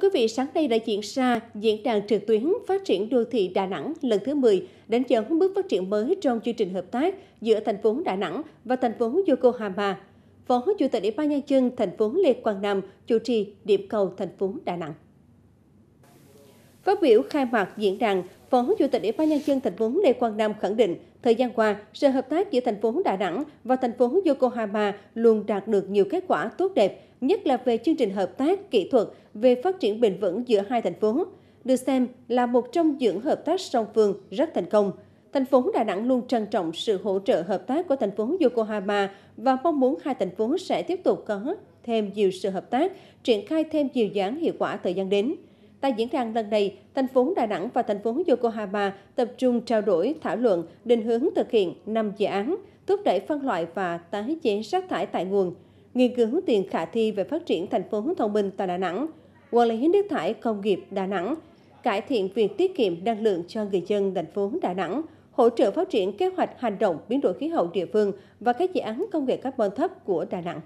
quý vị, sáng nay đã diễn ra diễn đàn trực tuyến phát triển đô thị Đà Nẵng lần thứ 10, đánh dấu bước phát triển mới trong chương trình hợp tác giữa thành phố Đà Nẵng và thành phố Yokohama. Phó Chủ tịch Ủy ban nhân dân thành phố Lê Quang Nam chủ trì điểm cầu thành phố Đà Nẵng. Phát biểu khai mạc diễn đàn, Phó Chủ tịch Ủy ban nhân dân thành phố Lê Quang Nam khẳng định, thời gian qua, sự hợp tác giữa thành phố Đà Nẵng và thành phố Yokohama luôn đạt được nhiều kết quả tốt đẹp, nhất là về chương trình hợp tác kỹ thuật về phát triển bền vững giữa hai thành phố, được xem là một trong những hợp tác song phương rất thành công. Thành phố Đà Nẵng luôn trân trọng sự hỗ trợ hợp tác của thành phố Yokohama và mong muốn hai thành phố sẽ tiếp tục có thêm nhiều sự hợp tác, triển khai thêm nhiều dự hiệu quả thời gian đến. Tại diễn đàn lần này, thành phố Đà Nẵng và thành phố Yokohama tập trung trao đổi, thảo luận, định hướng thực hiện 5 dự án, thúc đẩy phân loại và tái chế rác thải tại nguồn, nghiên cứu tiền khả thi về phát triển thành phố thông minh tại Đà Nẵng, quản lý nước thải công nghiệp Đà Nẵng, cải thiện việc tiết kiệm năng lượng cho người dân thành phố Đà Nẵng, hỗ trợ phát triển kế hoạch hành động biến đổi khí hậu địa phương và các dự án công nghệ carbon thấp của Đà Nẵng.